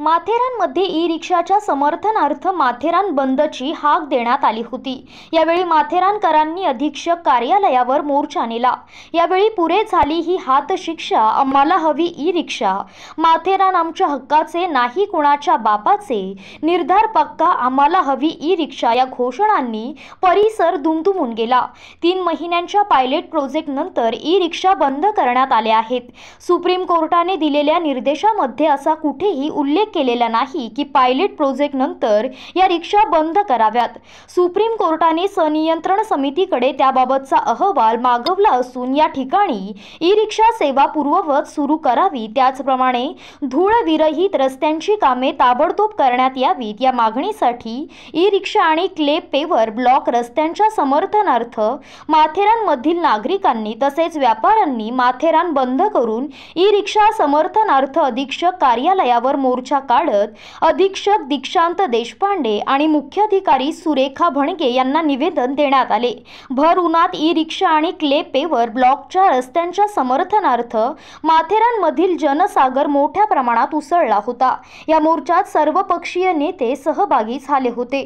माथेरानमध्ये E रिक्षाच्या समर्थनार्थ माथेरान बंदची हाक देण्यात आली होती यावेळी माथेरानकरांनी अधीक्षक कार्यालयावर मोर्चा नेला यावेळी पुरे झाली ही हात शिक्षा आम्हाला हवी ई रिक्षा माथेरान आमच्या हक्काचे नाही कुणाच्या बापाचे निर्धार पक्का आम्हाला हवी ई रिक्षा या घोषणांनी परिसर दुमदुमून गेला तीन महिन्यांच्या पायलट प्रोजेक्ट नंतर ई रिक्षा बंद करण्यात आल्या आहेत सुप्रीम कोर्टाने दिलेल्या निर्देशामध्ये असा कुठेही उल्लेख उल्लेख केलेला नाही की पायलट प्रोजेक्ट नंतर या रिक्षा बंद कराव्यात सुप्रीम कोर्टाने संनियंत्रण समितीकडे त्याबाबतचा अहवाल मागवला असून या ठिकाणी ई रिक्षा सेवा पूर्ववत सुरू करावी त्याचप्रमाणे धूळविरहित रस्त्यांची कामे ताबडतोब करण्यात यावीत या मागणीसाठी ई रिक्षा आणि क्लेप पेवर ब्लॉक रस्त्यांच्या समर्थनार्थ माथेरानमधील नागरिकांनी तसेच व्यापाऱ्यांनी माथेरान बंद करून ई रिक्षा समर्थनार्थ अधीक्षक कार्यालयावर मोर्चा काढत अधीक्षक दीक्षांत देशपांडे आणि मुख्याधिकारी सुरेखा भणगे यांना निवेदन देण्यात आले भर उन्हात ई रिक्षा आणि क्ले पेवर ब्लॉकच्या रस्त्यांच्या समर्थनार्थ माथेरानमधील जनसागर मोठ्या प्रमाणात उसळला होता या मोर्चात सर्वपक्षीय नेते सहभागी झाले होते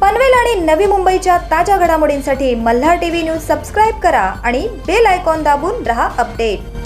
पनवेल आणि नवी मुंबईच्या ताज्या घडामोडींसाठी मल्हार टीव्ही न्यूज सबस्क्राईब करा आणि बेल आयकॉन दाबून रहा अपडेट